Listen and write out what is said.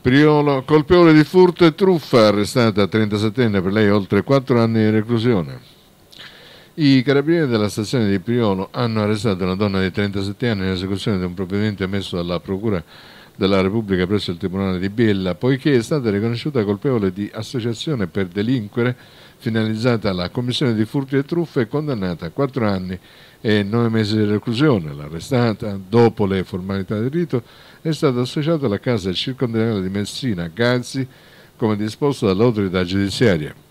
Priolo, colpevole di furto e truffa, arrestata a 37enne, per lei oltre 4 anni di reclusione. I carabinieri della stazione di Priolo hanno arrestato una donna di 37 anni in esecuzione di un provvedimento emesso dalla procura della Repubblica presso il Tribunale di Biella, poiché è stata riconosciuta colpevole di associazione per delinquere finalizzata alla commissione di furti e truffe e condannata a quattro anni e nove mesi di reclusione. L'arrestata, dopo le formalità del rito, è stata associata alla casa circondariale di Messina, Gazzi, come disposto dall'autorità giudiziaria.